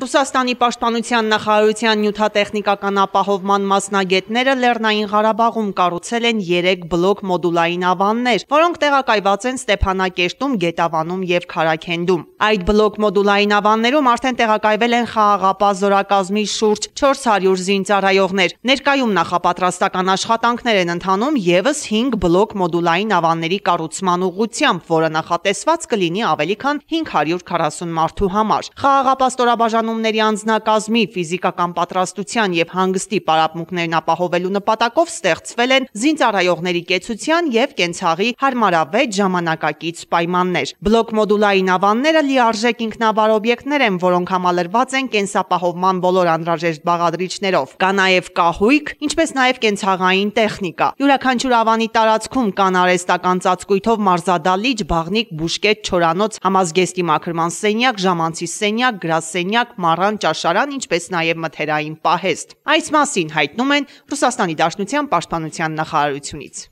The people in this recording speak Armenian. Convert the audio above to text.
Ռուսաստանի պաշտպանության նախարարության նյութատեխնիկական ապահովման մասնագետները Լեռնային Ղարաբաղում կառուցել են 3 բլոկ մոդուլային ավաններ, որոնք տեղակայված են Ստեփանակերտում, Գետավանում եւ Քարաքենդում։ Այդ բլոկ մոդուլային ավաններում արդեն տեղակայվել են խաղաղապահ զորակազմի շուրջ 400 զինծառայողներ։ Ներկայում նախապատրաստական աշխատանքներ են ընթանում եւս 5 բլոկ մոդուլային ավանների կառուցման ուղղությամբ, որը նախատեսված կլինի ավելի քան 540 մարդու համար։ Խաղաղապահ ստորաբաժանում հիվանդանոմների անձնակազմի ֆիզիկական պատրաստության և հանգստի պարապմունքներն ապահովելու նպատակով ստեղծվել են զինծառայողների կեցության և կենցաղի հարմարավետ ժամանակակից պայմաններ։ Բլոկ մոդուլային ավանները լիարժեք ինքնավար օբյեկտներ են, որոնք համալրված են կենսապահովման բոլոր անհրաժեշտ բաղադրիչներով։ Կա նաև կահույք, ինչպես նաև կենցաղային տեխնիկա։ Յուրաքանչյուր ավանի տարածքում կան արհեստական ծածկույթով մարզադալիճ, բաղնիկ, բուժկետ, չորանոց, համազգեստի մաքրման սենյակ, ժամանցի սենյակ, գրասենյակ, օրինակ Մարան ճաշարան, ինչպես նաև մթերային պահեստ։ Այս մասին հայտնում են Ռուսաստանի Դաշնության Պաշտպանության նախարարությունից։